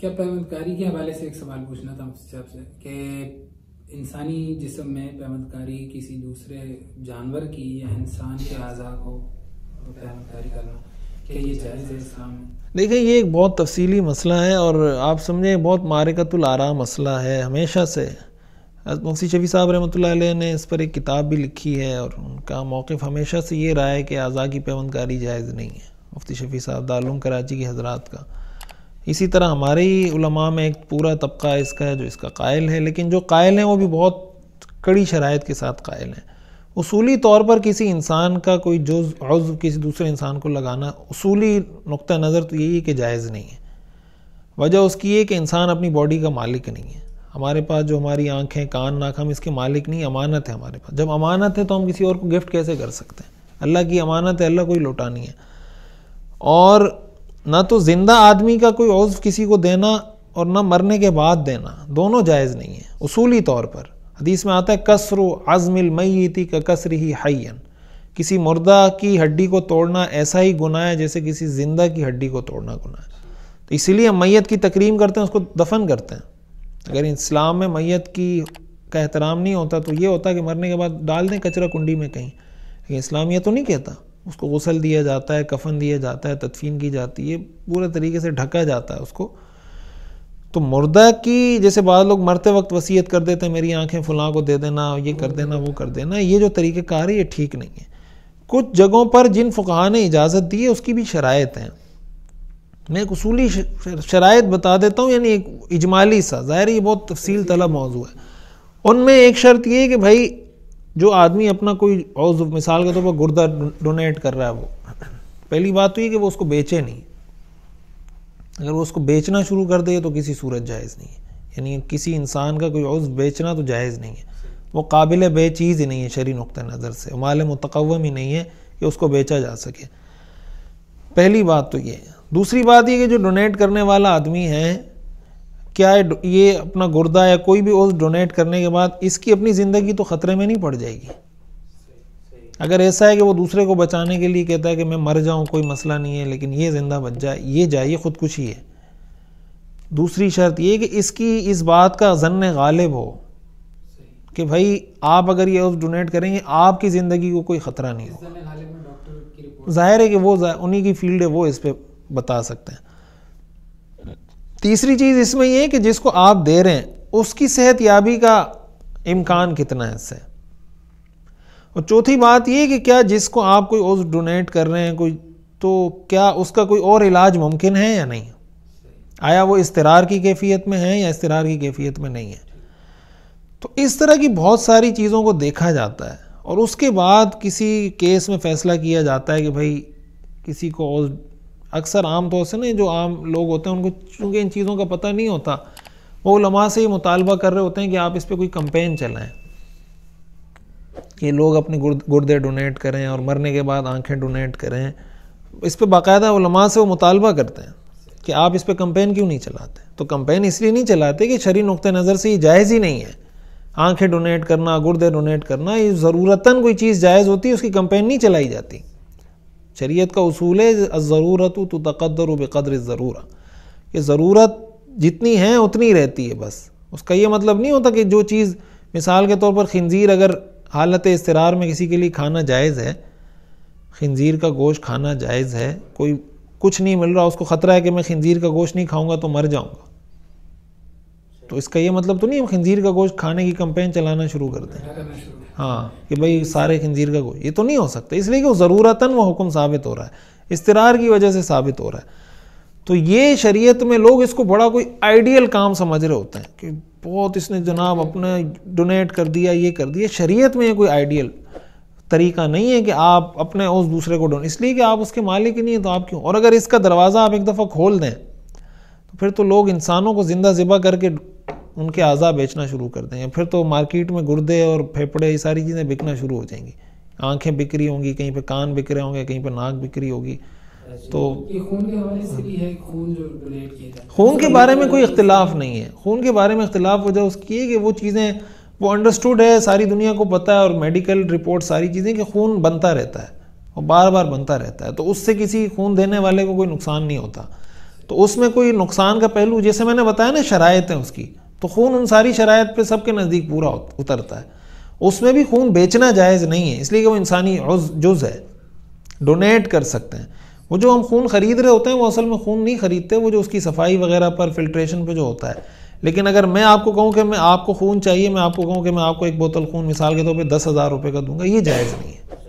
क्या पैमदकारी के हवाले से एक सवाल पूछना था मुझसे आपसे कि इंसानी जिसम में पैमदकारी किसी दूसरे जानवर की या इंसान के आज़ा को तो पैमदकारी करना देखिए ये एक बहुत तफसीली मसला है और आप समझें बहुत मारकतुल आरा मसला है हमेशा से मुफ्ती शफी साहब रहमत ने इस पर एक किताब भी लिखी है और उनका मौक़ हमेशा से ये रहा है कि आज़ा की पैमंदकारी जायज़ नहीं है मुफ्ती शफी साहब दारूम कराची के हजरात का इसी तरह हमारे ही उलमा में एक पूरा तबका इसका है जो इसका कायल है लेकिन जो कायल हैं वो भी बहुत कड़ी शराइ के साथ कायल हैं उसूली तौर पर किसी इंसान का कोई जुज अज़ किसी दूसरे इंसान को लगाना उसूली नुक़ नज़र तो यही है कि जायज़ नहीं है वजह उसकी ये कि इंसान अपनी बॉडी का मालिक नहीं है हमारे पास जो हमारी आँखें कान नाक हम इसके मालिक नहीं अमानत है हमारे पास जब अमानत है तो हम किसी और को गिफ्ट कैसे कर सकते हैं अल्लाह की अमानत है अल्लाह कोई लौटा नहीं है और ना तो ज़िंदा आदमी का कोई उज्व किसी को देना और ना मरने के बाद देना दोनों जायज़ नहीं है उसूली तौर पर हदीस में आता है कसर आज़मिल मई का कसर ही हयन किसी मुर्दा की हड्डी को तोड़ना ऐसा ही गुनाह है जैसे किसी ज़िंदा की हड्डी को तोड़ना गुनाह है तो इसीलिए हम मैत की तकरीम करते हैं उसको दफन करते हैं अगर इस्लाम में मैत की का एहतराम नहीं होता तो ये होता कि मरने के बाद डाल दें कचरा कुंडी में कहीं लेकिन इस्लाम यह तो नहीं कहता उसको गसल दिया जाता है कफन दिया जाता है तदफीन की जाती है पूरे तरीके से ढका जाता है उसको तो मुर्दा की जैसे बाद लोग मरते वक्त वसीयत कर देते हैं मेरी आंखें फुला को दे देना ये कर देना वो कर देना ये जो तरीक़ेकार है ये ठीक नहीं है कुछ जगहों पर जिन फ़ुका ने इजाज़त दी है उसकी भी शरात हैं मैं एक उसूली शरात बता देता हूँ यानी एक इजमाली सा ज़ाहिर ये बहुत तफसील तला मौजू है उनमें एक शर्त ये है कि भाई जो आदमी अपना कोई और मिसाल के तौर तो पर गुर्दा डोनेट कर रहा है वो पहली बात तो ये कि वो उसको बेचे नहीं अगर वो उसको बेचना शुरू कर दे तो किसी सूरत जायज़ नहीं है यानी किसी इंसान का कोई उस बेचना तो जायज़ नहीं है वो काबिल बेचीज़ ही नहीं है शरी नुक़ नज़र से माल मतकवम ही नहीं है कि उसको बेचा जा सके पहली बात तो ये दूसरी बात ये कि जो डोनेट करने वाला आदमी है क्या ये अपना गुर्दा या कोई भी ओज डोनेट करने के बाद इसकी अपनी ज़िंदगी तो ख़तरे में नहीं पड़ जाएगी अगर ऐसा है कि वो दूसरे को बचाने के लिए कहता है कि मैं मर जाऊँ कोई मसला नहीं है लेकिन ये ज़िंदा बच जाए ये जाए ये खुदकुशी है दूसरी शर्त ये कि इसकी इस बात का जन गालिब हो कि भाई आप अगर ये उस डोनेट करेंगे आपकी ज़िंदगी को कोई ख़तरा नहीं हो ज़ाहिर है कि वो उन्हीं की फील्ड है वो इस पर बता सकते हैं तीसरी चीज़ इसमें यह है कि जिसको आप दे रहे हैं उसकी सेहत याबी का इम्कान कितना है इससे और चौथी बात यह कि क्या जिसको आप कोई ओज डोनेट कर रहे हैं कोई तो क्या उसका कोई और इलाज मुमकिन है या नहीं आया वो इसतरार की कैफियत में है या इसतरार की कैफियत में नहीं है तो इस तरह की बहुत सारी चीज़ों को देखा जाता है और उसके बाद किसी केस में फ़ैसला किया जाता है कि भाई किसी को ओज अक्सर आम तौर से ना जो आम लोग होते हैं उनको चूँकि इन चीज़ों का पता नहीं होता वो लमा से ही मुतालबा कर रहे होते हैं कि आप इस पर कोई कंपेन चलाएँ कि लोग अपने गुर्दे डोनेट करें और मरने के बाद आंखें डोनेट करें इस पर बाकायदा लमा से वो मुतालबा करते हैं कि आप इस पर कंपेन क्यों नहीं चलाते तो कंपेन इसलिए नहीं चलाते कि शरी नुक़ नज़र से ये जायज़ ही नहीं है आंखें डोनेट करना गुर्दे डोनेट करना ये ज़रूरता कोई चीज़ जायज़ होती है उसकी कंपेन नहीं चलाई जाती शरीयत का असूल है ज़रूरत तो तकदर बेकदर ज़रूर कि ज़रूरत जितनी है उतनी रहती है बस उसका ये मतलब नहीं होता कि जो चीज़ मिसाल के तौर पर खंजीर अगर हालत इसरार में किसी के लिए खाना जायज़ है खंजीर का गोश्त खाना जायज़ है कोई कुछ नहीं मिल रहा उसको ख़तरा है कि मैं खंजीर का गोश्त नहीं खाऊँगा तो मर जाऊँगा तो इसका ये मतलब तो नहीं हम खंजीर का गोश्त खाने की कंपेन चलाना शुरू कर दें हाँ कि भाई सारे खंजीर का ये तो नहीं हो सकता इसलिए कि वो ज़रूरता वो हुक्म साबित हो रहा है इसतरार की वजह से साबित हो रहा है तो ये शरीयत में लोग इसको बड़ा कोई आइडियल काम समझ रहे होते हैं कि बहुत इसने जनाब अपना डोनेट कर दिया ये कर दिया शरीयत में ये कोई आइडियल तरीका नहीं है कि आप अपने उस दूसरे को डोनेट इसलिए कि आप उसके मालिक ही नहीं है तो आप क्यों और अगर इसका दरवाज़ा आप एक दफ़ा खोल दें तो फिर तो लोग इंसानों को ज़िंदा ज़िबा करके उनके अज़ा बेचना शुरू कर देंगे फिर तो मार्केट में गुर्दे और फेफड़े ये सारी चीज़ें बिकना शुरू हो जाएंगी आंखें बिक्री होंगी कहीं पे कान बिक रहे होंगे कहीं पे नाक बिक्री होगी तो खून के हवाले से भी है खून जो खून के बारे में कोई इख्तलाफ नहीं है खून के बारे में इख्तलाफ वजह उसकी है कि वो चीज़ें वो अंडरस्टूड है सारी दुनिया को पता है और मेडिकल रिपोर्ट सारी चीज़ें कि खून बनता रहता है और बार बार बनता रहता है तो उससे किसी खून देने वाले को कोई नुकसान नहीं होता तो उसमें कोई नुकसान का पहलू जैसे मैंने बताया ना शराइत है उसकी तो खून उन सारी शरात पर सबके नज़दीक पूरा उतरता है उसमें भी खून बेचना जायज़ नहीं है इसलिए कि वो इंसानी जुज़ है डोनेट कर सकते हैं वो जो हम खून ख़रीद रहे होते हैं वो असल में खून नहीं ख़रीदते वो जो उसकी सफाई वगैरह पर फिल्ट्रेशन पर जो होता है लेकिन अगर मैं आपको कहूँ कि मैं आपको खून चाहिए मैं आपको कहूँ कि मैं आपको एक बोतल खून मिसाल के तौर तो पर दस हज़ार रुपये का दूंगा ये जायज़ नहीं है